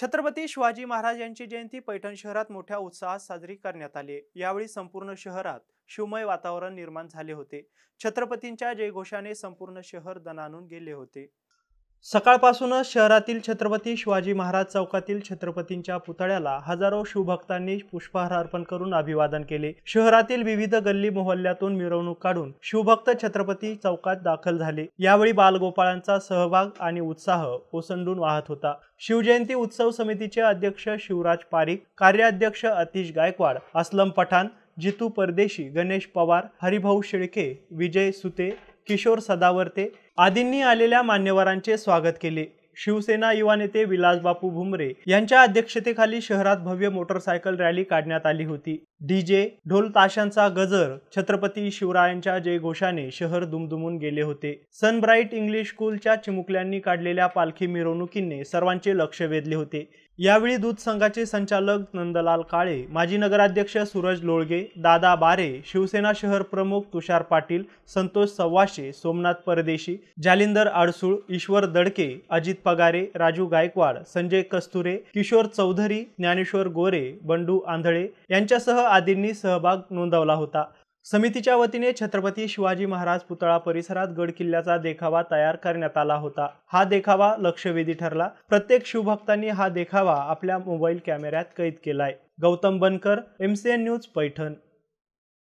छत्रपती शिवाजी महाराज यांची जयंती पैठण शहरात मोठ्या उत्साहात साजरी करण्यात आली यावेळी संपूर्ण शहरात शिवमय वातावरण निर्माण झाले होते छत्रपतींच्या जयघोषाने संपूर्ण शहर दणानून गेले होते सकाळपासूनच शहरातील छत्रपती शिवाजी महाराज चौकातील छत्रपतींच्या पुतळ्याला हजारो शिवभक्तांनी पुष्पहार अर्पण करून अभिवादन केले शहरातील विविध गल्ली मोहल्ल्यातून मिरवणूक काढून शिवभक्त छत्रपती चौकात दाखल झाले यावेळी बालगोपाळांचा सहभाग आणि उत्साह ओसंडून वाहत होता शिवजयंती उत्सव समितीचे अध्यक्ष शिवराज पारिक कार्याध्यक्ष अतिश गायकवाड असलम पठाण जितू परदेशी गणेश पवार हरिभाऊ शेळके विजय सुते किशोर सदावर्ते आदींनी आलेल्या मान्यवरांचे स्वागत केले शिवसेना युवा नेते विलासबापू भुमरे यांच्या अध्यक्षतेखाली शहरात भव्य मोटरसायकल रॅली काढण्यात आली होती डीजे ढोल ताशांचा गजर छत्रपती शिवरायांच्या जयघोषाने शहर दुमदुमून गेले होते सनब्राईट इंग्लिश स्कूलच्या चिमुकल्यांनी काढलेल्या पालखी मिरवणुकीने सर्वांचे लक्ष वेधले होते यावेळी दूध संघाचे संचालक नंदलाल काळे माजी नगराध्यक्ष सूरज लोळगे दादा बारे शिवसेना शहर प्रमुख तुषार पाटील संतोष सव्वाशे सोमनाथ परदेशी जालिंदर आडसूळ ईश्वर दडके अजित पगारे राजू गायकवाड संजय कस्तुरे किशोर चौधरी ज्ञानेश्वर गोरे बंडू आंधळे यांच्यासह आदींनी सहभाग नोंदवला होता समितीच्या वतीने छत्रपती शिवाजी महाराज पुतळा परिसरात गड किल्ल्याचा देखावा तयार करण्यात आला होता हा देखावा लक्षवेधी ठरला प्रत्येक शिवभक्तांनी हा देखावा आपल्या मोबाईल कॅमेऱ्यात कैद केलाय गौतम बनकर एमसीएन न्यूज पैठण